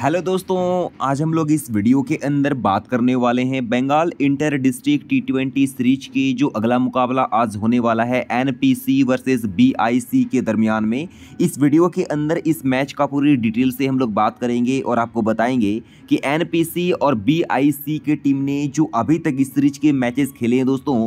hello दोस्तों आज हम लोग इस वीडियो के अंदर बात करने वाले हैं Bengal inter district T twenty series के जो अगला मुकाबला आज होने वाला है एनपीसी वर्सेस बीआईसी के दरमियान में इस वीडियो के अंदर इस मैच का पूरी डिटेल से हम लोग बात करेंगे और आपको बताएंगे कि एनपीसी और बीआईसी की टीम ने जो अभी तक इस सीरीज के मैचेस खेले हैं दोस्तों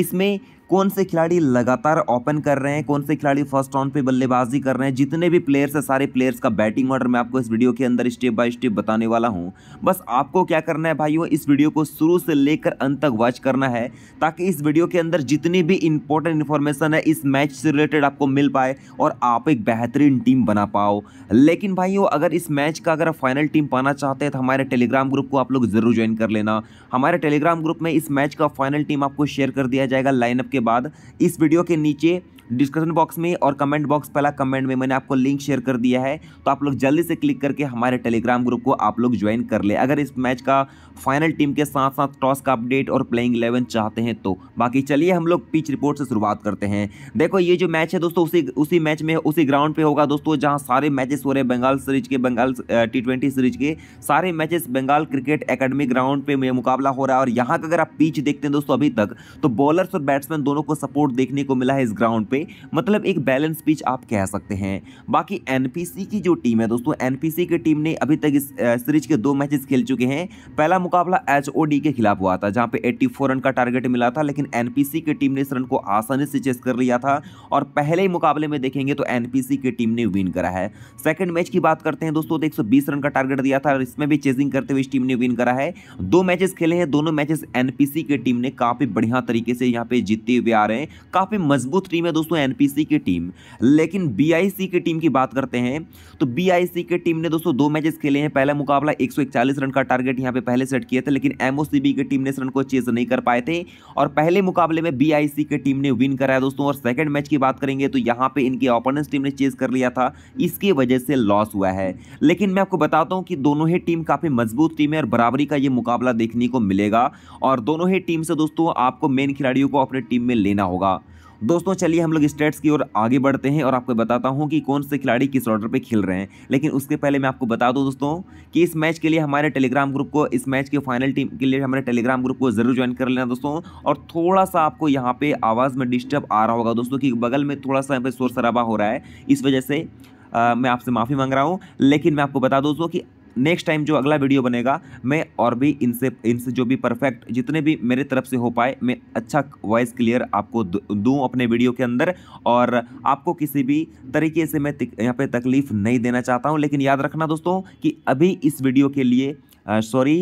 इसमें कौन से खिलाड़ी लगातार ओपन कर रहे हैं कौन से खिलाड़ी फर्स्ट राउंड पे बल्लेबाजी कर रहे हैं जितने भी प्लेयर्स हैं सारे प्लेयर्स का बैटिंग ऑर्डर मैं आपको इस वीडियो के अंदर स्टेप बाय स्टेप बताने वाला हूं बस आपको क्या करना है भाइयों इस वीडियो को शुरू से लेकर अंत तक वॉच करना है ताकि इस वीडियो के अंदर जितनी भी इंपॉर्टेंट इन्फॉर्मेशन है इस मैच से रिलेटेड आपको मिल पाए और आप एक बेहतरीन टीम बना पाओ लेकिन भाइयों अगर इस मैच का अगर फाइनल टीम पाना चाहते हैं तो हमारे टेलीग्राम ग्रुप को आप लोग जरूर ज्वाइन कर लेना हमारे टेलीग्राम ग्रुप में इस मैच का फाइनल टीम आपको शेयर कर दिया जाएगा लाइनअप के बाद इस वीडियो के नीचे डिस्क्रिप्शन बॉक्स में और कमेंट बॉक्स पहला कमेंट में मैंने आपको लिंक शेयर कर दिया है तो आप लोग जल्दी से क्लिक करके हमारे टेलीग्राम ग्रुप को आप लोग ज्वाइन कर ले अगर इस मैच का फाइनल टीम के साथ साथ टॉस का अपडेट और प्लेइंग इलेवन चाहते हैं तो बाकी चलिए हम लोग पिच रिपोर्ट से शुरुआत करते हैं देखो ये जो मैच है दोस्तों उसी उसी मैच में उसी ग्राउंड पर होगा दोस्तों जहाँ सारे मैचेस हो रहे हैं बंगाल सीरीज के बंगाल टी सीरीज के सारे matches Bengal cricket academy ground पर मुकाबला हो रहा है और यहाँ का अगर आप पिच देखते हैं दोस्तों अभी तक तो बॉलर्स और बैट्समैन दोनों को सपोर्ट देखने को मिला है इस ग्राउंड पर पे मतलब एक बैलेंस पिच आप कह सकते हैं बाकी एन की जो टीम है दोस्तों एन की टीम ने अभी तक इस सीरीज के दो मैचेस खेल चुके हैं पहला मुकाबला एच के खिलाफ हुआ था जहाँ पे 84 रन का टारगेट मिला था लेकिन एन की टीम ने इस रन को आसानी से चेस कर लिया था और पहले ही मुकाबले में देखेंगे तो एन की टीम ने विन करा है सेकेंड मैच की बात करते हैं दोस्तों तो एक रन का टारगेट दिया था और इसमें भी चेजिंग करते हुए इस टीम ने विन करा है दो मैचेस खेले हैं दोनों मैचेस एनपीसी की टीम ने काफी बढ़िया तरीके से यहाँ पे जीतते हुए आ रहे हैं काफी मजबूत टीम है दोस्तों दोस्तों एनपीसी की टीम लेकिन बीआईसी की टीम की बात करते हैं तो बीआईसी की टीम ने दोस्तों दो मैचेस खेले हैं पहला मुकाबला 141 रन का टारगेट यहां पे पहले सेट किया था लेकिन एमओसीबी की टीम ने इस रन को चेज नहीं कर पाए थे और पहले मुकाबले में बीआईसी की टीम ने विन कराया दोस्तों और सेकेंड मैच की बात करेंगे तो यहाँ पे इनकी ओपोनेंस टीम ने चेज कर लिया था इसकी वजह से लॉस हुआ है लेकिन मैं आपको बताता हूँ कि दोनों ही टीम काफ़ी मजबूत टीम है और बराबरी का ये मुकाबला देखने को मिलेगा और दोनों ही टीम से दोस्तों आपको मेन खिलाड़ियों को अपने टीम में लेना होगा दोस्तों चलिए हम लोग स्टेट्स की ओर आगे बढ़ते हैं और आपको बताता हूँ कि कौन से खिलाड़ी किस ऑर्डर पर खेल रहे हैं लेकिन उसके पहले मैं आपको बता दूँ दोस्तों कि इस मैच के लिए हमारे टेलीग्राम ग्रुप को इस मैच के फाइनल टीम के लिए हमारे टेलीग्राम ग्रुप को ज़रूर ज्वाइन कर लेना दोस्तों और थोड़ा सा आपको यहाँ पे आवाज़ में डिस्टर्ब आ रहा होगा दोस्तों कि बगल में थोड़ा सा यहाँ पर शोर शराबा हो रहा है इस वजह से आ, मैं आपसे माफ़ी मांग रहा हूँ लेकिन मैं आपको बता दूँ दोस्तों कि नेक्स्ट टाइम जो अगला वीडियो बनेगा मैं और भी इनसे इनसे जो भी परफेक्ट जितने भी मेरे तरफ से हो पाए मैं अच्छा वॉइस क्लियर आपको दूँ अपने वीडियो के अंदर और आपको किसी भी तरीके से मैं यहाँ पर तकलीफ़ नहीं देना चाहता हूँ लेकिन याद रखना दोस्तों कि अभी इस वीडियो के लिए सॉरी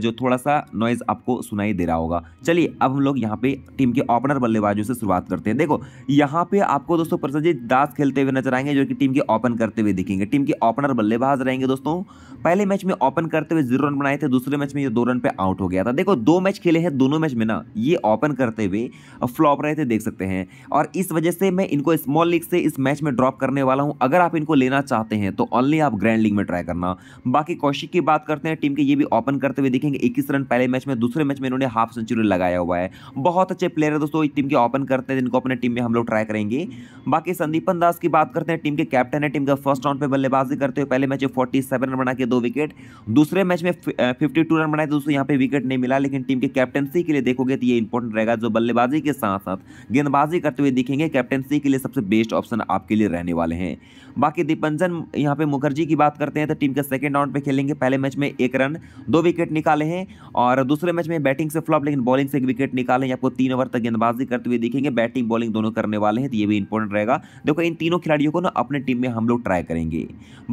जो थोड़ा सा नॉइज़ आपको सुनाई दे रहा होगा चलिए अब हम लोग यहाँ पे टीम के ओपनर बल्लेबाजों से शुरुआत करते हैं देखो यहाँ पे आपको दोस्तों प्रसजित दास खेलते हुए नजर आएंगे जो कि टीम के ओपन करते हुए दिखेंगे टीम के ओपनर बल्लेबाज रहेंगे दोस्तों पहले मैच में ओपन करते हुए जीरो रन बनाए थे दूसरे मैच में ये दो रन पे आउट हो गया था देखो दो मैच खेले हैं दोनों मैच में ना ये ओपन करते हुए फ्लॉप रहे थे देख सकते हैं और इस वजह से मैं इनको स्मॉल लीग से इस मैच में ड्रॉप करने वाला हूँ अगर आप इनको लेना चाहते हैं तो ऑनली आप ग्रैंड लीग में ट्राई करना बाकी कौशिक की बात करते हैं टीम के ये भी ओपन करते हुए देखेंगे इक्कीस रन पहले मैच में दूसरे मैच में इन्होंने हाफ सेंचुरी लगाया हुआ है बहुत अच्छे प्लेयर है दोस्तों इस टीम के ओपन करते हैं जिनको अपने टीम में हम लोग ट्राई करेंगे बाकी संदीपन दास की बात करते हैं टीम के कैप्टन है टीम का फर्स्ट राउंड पर बल्लेबाजी करते हुए पहले मैच में फोर्टी रन बना के दो विकेट दूसरे मैच में फिफ्टी रन बनाए दोस्तों यहाँ पे विकेट नहीं मिला लेकिन टीम के कैप्टनसी के लिए देखोगे तो ये इंपॉर्टेंट रहेगा जो बल्लेबाजी के साथ साथ गेंदबाजी करते हुए दिखेंगे कैप्टनसी के लिए सबसे बेस्ट ऑप्शन आपके लिए रहने वाले हैं बाकी दीपंजन यहाँ पे मुखर्जी की बात करते हैं तो टीम के सेकंड राउंड पे खेलेंगे पहले मैच में एक रन दो विकेट निकाले हैं और दूसरे मैच में बैटिंग से फ्लॉप लेकिन बॉलिंग से एक विकेट निकाले हैं आपको तीन ओवर तक गेंदबाजी करते हुए दिखेंगे बैटिंग बॉलिंग दोनों करने वाले हैं तो ये भी इंपॉर्टेंट रहेगा देखो इन तीनों खिलाड़ियों को ना अपने टीम में हम लोग ट्राई करेंगे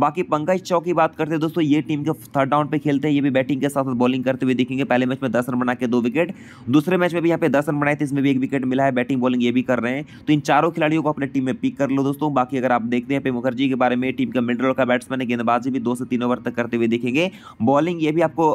बाकी पंकज चौक की बात करते हैं दोस्तों ये टीम के थर्ड डाउन पर खेलते हैं ये भी बैटिंग के साथ साथ बॉलिंग करते हुए दिखेंगे पहले मैच में दस रन बना के दो विकेट दूसरे मैच में भी यहाँ पे दस रन बनाए थे इसमें भी एक विकेट मिला है बैटिंग बॉलिंग ये भी कर रहे हैं तो इन चारों खिलाड़ियों को अपने टीम में पिक कर लो दोस्तों बाकी अगर आप देखते हैं मुखर्जी के बारे में टीम का मिडल का बैट्समैन गेंदबाजी भी दो से तीन ओवर तक करते हुए देखेंगे बॉलिंग ये भी आपको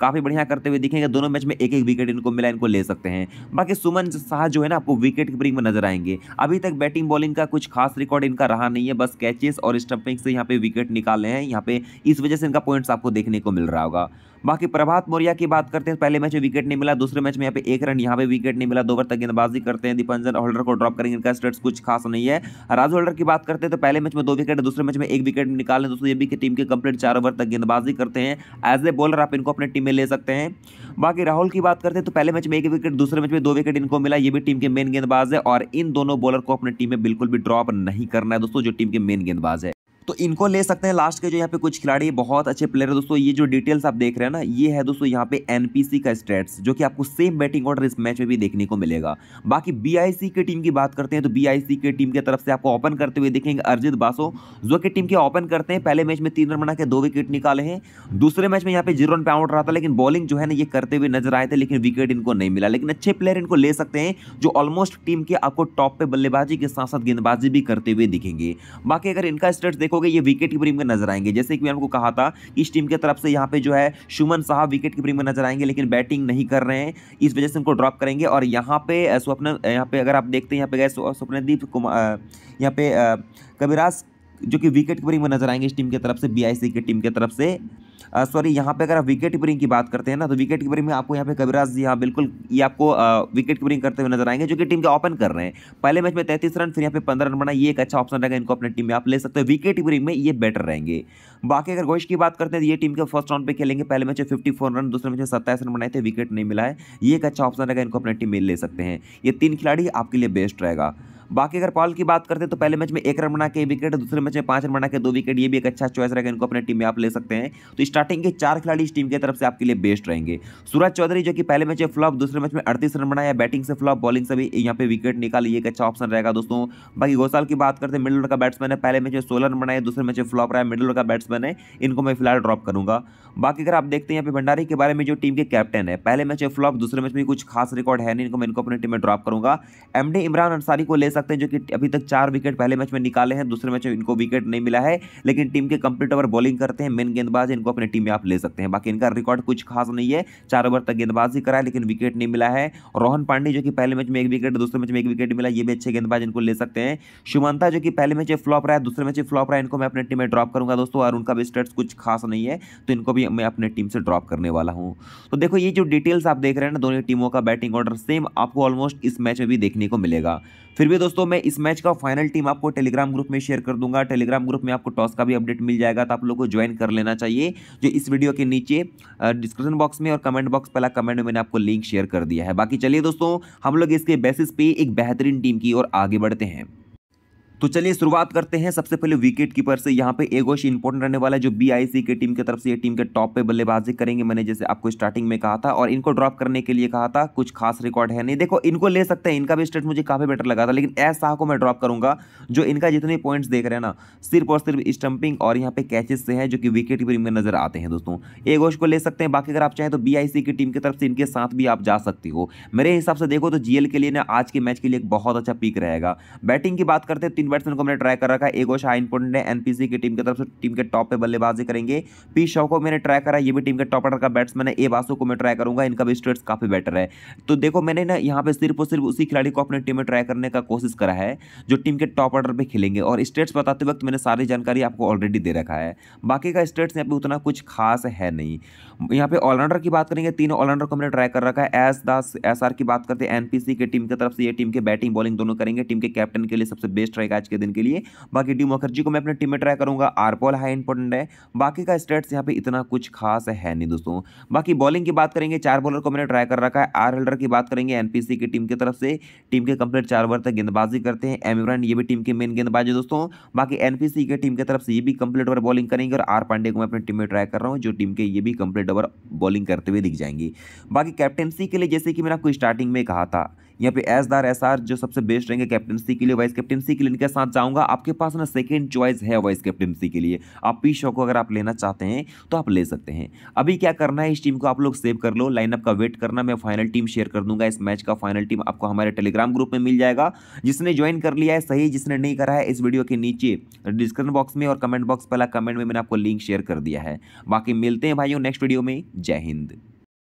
काफ़ी बढ़िया करते हुए दिखेंगे दोनों मैच में एक एक विकेट इनको मिला इनको ले सकते हैं बाकी सुमन शाह जो है ना आपको विकेट कीपरिंग में नजर आएंगे अभी तक बैटिंग बॉलिंग का कुछ खास रिकॉर्ड इनका रहा नहीं है बस कैचेस और स्टम्पिंग से यहाँ पे विकेट निकाले हैं यहाँ पे इस वजह से इनका पॉइंट्स आपको देखने को मिल रहा होगा बाकी प्रभात मौर्या की बात करते हैं पहले मैच में विकेट नहीं मिला दूसरे मैच में यहाँ पे एक रन यहाँ पे विकेट नहीं मिला दो ओवर तक गेंदबाजी करते हैं दीपंजन होल्डर को ड्रॉप करेंगे इनका स्टेट्स कुछ खास नहीं है राजू होल्डर की बात करते हैं तो पहले मैच में दो विकेट दूसरे मैच में एक विकेट निकाले दोस्तों ये भी टीम के कंप्लीट चार ओवर तक गेंदबाजी करते हैं एज ए बॉलर आप इनको अपने टीम में ले सकते हैं बाकी राहुल की बात करते हैं तो पहले मैच में एक विकेट दूसरे मैच में दो विकेट इनको मिला ये भी टीम के मेन गेंदबाज है और इन दोनों बॉलर को अपने टीम में बिल्कुल भी ड्रॉप नहीं करना है दोस्तों जो टीम के मेन गेंदबाज है तो इनको ले सकते हैं लास्ट के जो यहाँ पे कुछ खिलाड़ी बहुत अच्छे प्लेयर है दोस्तों ये जो डिटेल्स आप देख रहे हैं ना ये है दोस्तों यहाँ पे एनपीसी का स्टेट्स जो कि आपको सेम बैटिंग ऑर्डर इस मैच में भी देखने को मिलेगा बाकी बीआईसी की टीम की बात करते हैं तो बीआईसी की टीम की तरफ से आपको ओपन करते हुए देखेंगे अर्जित बासो जो कि टीम के ओपन करते हैं पहले मैच में तीन रन बना के दो विकेट निकाले हैं दूसरे मैच में यहाँ पे जीरो रन पे आउट रहा था लेकिन बॉलिंग जो है ना ये करते हुए नजर आए थे लेकिन विकेट इनको नहीं मिला लेकिन अच्छे प्लेयर इनको ले सकते हैं जो ऑलमोस्ट टीम के आपको टॉप पे बल्लेबाजी के साथ साथ गेंदबाजी भी करते हुए दिखेंगे बाकी अगर इनका स्टेट्स देखो हो ये विकेट कीपरिंग में नजर आएंगे जैसे कि मैंने आपको कहा था कि इस टीम की तरफ से यहाँ पे जो है शुमन साहब विकेट कीपरिंग में नजर आएंगे लेकिन बैटिंग नहीं कर रहे हैं इस वजह से उनको ड्रॉप करेंगे और यहाँ पे स्वप्न यहाँ पे अगर आप देखते हैं यहाँ पे गए स्वप्नदीप कुमार यहाँ पे कबीराज जो कि विकेट कीपरिंग में नजर आएंगे इस टीम की तरफ से बीआईसी की टीम की तरफ से सॉरी यहाँ पे अगर आप विकेट कीपरिंग की बात करते हैं ना तो विकेट कीपरिंग में आपको यहाँ पे कविराज यहाँ बिल्कुल ये आपको विकेट कीपरिंग करते हुए नजर आएंगे जो कि टीम के ओपन कर रहे हैं पहले मैच में तैंतीस रन फिर यहाँ पे पंद्रह रन बना ये एक अच्छा ऑप्शन रहेगा इनको अपने टीम में आप ले सकते हो विकेट कीपरिंग में ये बेटर रहेंगे बाकी अगर गोश की बात करते हैं तो ये टीम के फर्स्ट राउंड पर खेलेंगे पहले मैच में फिफ्टी रन दूसरे मैच में सत्ताईस रन बनाए थे विकेट नहीं मिला है ये एक अच्छा ऑप्शन रहेगा इनको अपने टीम में ले सकते हैं ये तीन खिलाड़ी आपके लिए बेस्ट रहेगा बाकी अगर पॉल की बात करते हैं तो पहले मैच में एक रन बना के विकेट दूसरे मैच में पांच रन बना के दो विकेट ये भी एक अच्छा चॉइस रहेगा इनको अपने टीम में आप ले सकते हैं तो स्टार्टिंग के चार खिलाड़ी इस टीम की तरफ से आपके लिए बेस्ट रहेंगे सूरज चौधरी जो कि पहले मैच में फ्लॉप दूसरे मैच में अड़तीस रन बनाया बैटिंग से फ्लॉप बॉलिंग से भी यहाँ पे विकेट निकाली एक अच्छा ऑप्शन रहेगा दोस्तों बाकी गोसाल की बात करते हैं मिडिल का बैट्समैन है पहले मैच में सोलह रन बनाए दूसरे मैच में फ्लॉप रहा है मिडिल का बैट्समैन है इनको मैं फिलहाल ड्रॉप करूंगा बाकी अगर आप देखते हैं यहाँ पे भंडारी के बारे में जो टीम के कैप्टन है पहले मैच में फ्लॉप दूसरे मैच में कुछ खास रिकॉर्ड है नहीं इनको मैं इनको अपने टीम में ड्रॉप करूंगा एमडी इमरान अंसारी को ले सकते हैं जो कि अभी तक चार विकेट पहले मैच में निकाले हैं दूसरे मैच में इनको विकेट नहीं मिला है लेकिन टीम के कंप्लीट ओवर बॉलिंग करते हैं मेन गेंदबाज इनको अपनी टीम में आप ले सकते हैं बाकी इनका रिकॉर्ड कुछ खास नहीं है चार ओवर तक गेंदबाजी कराए लेकिन विकेट नहीं मिला है रोहन पांडे जो कि पहले मैच में एक विकेट दूसरे मैच में एक विकेट मिला ये भी अच्छे गेंदबाज इनको ले सकते हैं शुमंता जो कि पहले मैच फ्लॉप रहा है दूसरे मैच फ्लॉप रहा है इनको मैं अपने टीम में ड्रॉप करूंगा दोस्तों और उनका भी स्टेट्स कुछ खास नहीं है तो इनको भी मैं अपने टीम से ड्रॉप करने वाला हूँ तो देखो ये जो डिटेल्स आप देख रहे हैं ना दोनों टीमों का बैटिंग ऑर्डर सेम आपको ऑलमोस्ट इस मैच में भी देखने को मिलेगा फिर भी दोस्तों मैं इस मैच का फाइनल टीम आपको टेलीग्राम ग्रुप में शेयर कर दूंगा टेलीग्राम ग्रुप में आपको टॉस का भी अपडेट मिल जाएगा तो आप लोग को ज्वाइन कर लेना चाहिए जो इस वीडियो के नीचे डिस्क्रिप्शन बॉक्स में और कमेंट बॉक्स पहला कमेंट में मैंने आपको लिंक शेयर कर दिया है बाकी चलिए दोस्तों हम लोग इसके बेसिस पे एक बेहतरीन टीम की ओर आगे बढ़ते हैं तो चलिए शुरुआत करते हैं सबसे पहले विकेट कीपर से यहाँ पे एगोश इंपॉर्टेंट रहने वाला है जो बीआईसी के टीम की तरफ से ये टीम के टॉप पे बल्लेबाजी करेंगे मैंने जैसे आपको स्टार्टिंग में कहा था और इनको ड्रॉप करने के लिए कहा था कुछ खास रिकॉर्ड है नहीं देखो इनको ले सकते हैं इनका भी स्टेट मुझे काफ़ी बेटर लगा था लेकिन एस शाह को मैं ड्रॉप करूंगा जो इनका जितने पॉइंट्स देख रहे हैं ना सिर्फ और सिर्फ स्टंपिंग और यहाँ पे कैचेस से है जो कि विकेट कीपिंग में नजर आते हैं दोस्तों एगोश को ले सकते हैं बाकी अगर आप चाहें तो बी की टीम की तरफ से इनके साथ भी आप जा सकती हो मेरे हिसाब से देखो तो जीएल के लिए ना आज के मैच के लिए एक बहुत अच्छा पिक रहेगा बैटिंग की बात करते हैं तीन बैट्समैन को मैंने ट्राई कर रखा है एगो शाह इंपोर्टेंट है एनपीसी की टीम की तरफ से टीम के टॉप पे बल्लेबाजी करेंगे पी शॉ को मैंने ट्राई करा ये भी टीम के टॉप ऑर्डर का बैट्समैन है ए बासु को मैं ट्राई करूंगा इनका भी स्टेट्स काफ़ी बेटर है तो देखो मैंने ना यहाँ पे सिर्फ और सिर्फ उसी खिलाड़ी को अपने टीम में ट्राई करने का कोशिश करा है जो टीम के टॉप ऑर्डर पर खेलेंगे और स्टेट्स बताते वक्त मैंने सारी जानकारी आपको ऑलरेडी दे रखा है बाकी का स्टेट्स यहाँ पर उतना कुछ खास है नहीं यहाँ पे ऑलराउंडर की बात करेंगे तीन ऑलराउंडर को मैंने ट्राई कर रखा है एस दास एस की बात करते हैं एनपीसी की टीम की तरफ से ये टीम के बैटिंग बॉलिंग दोनों करेंगे टीम के कैप्टन के लिए सबसे बेस्ट रहेगा आज के दिन के लिए बाकी डी मुखर्जी को मैं अपने टीम में ट्राई करूंगा आर बॉल हाई इंपॉर्टेंट है बाकी का स्टेट्स यहाँ पे इतना कुछ खास है नहीं दोस्तों बाकी बॉलिंग की बात करेंगे चार बॉलर को मैंने ट्राई कर रखा है आर होल्डर की बात करेंगे एनपीसी की टीम की तरफ से टीम के कंप्लीट चार ओवर तक गेंदबाजी करते हैं एम इमरान ये भी टीम के मेन गेंदबाजी दोस्तों बाकी एनपीसी की टीम की तरफ से ये भी कंप्लीट ओवर बॉलिंग करेंगे और आर पांडे को मैं अपने टीम में ट्राई कर रहा हूँ जो टीम के ये भी कंप्लीट ओवर बॉलिंग करते हुए दिख जाएंगे बाकी कैप्टनसी के लिए जैसे कि मैंने आपको स्टार्टिंग में कहा था यहाँ पे एस दार एस आर जो सबसे बेस्ट रहेंगे कैप्टनसी के लिए वाइस कैप्टनसी के लिए इनके साथ जाऊँगा आपके पास ना सेकेंड चॉइस है वाइस कैप्टनसी के लिए आप पी शो को अगर आप लेना चाहते हैं तो आप ले सकते हैं अभी क्या करना है इस टीम को आप लोग सेव कर लो लाइनअप का वेट करना मैं फाइनल टीम शेयर कर दूंगा इस मैच का फाइनल टीम आपको हमारे टेलीग्राम ग्रुप में मिल जाएगा जिसने ज्वाइन कर लिया है सही जिसने नहीं करा है इस वीडियो के नीचे डिस्क्रिप्शन बॉक्स में और कमेंट बॉक्स पहला कमेंट में मैंने आपको लिंक शेयर कर दिया है बाकी मिलते हैं भाइयों नेक्स्ट वीडियो में जय हिंद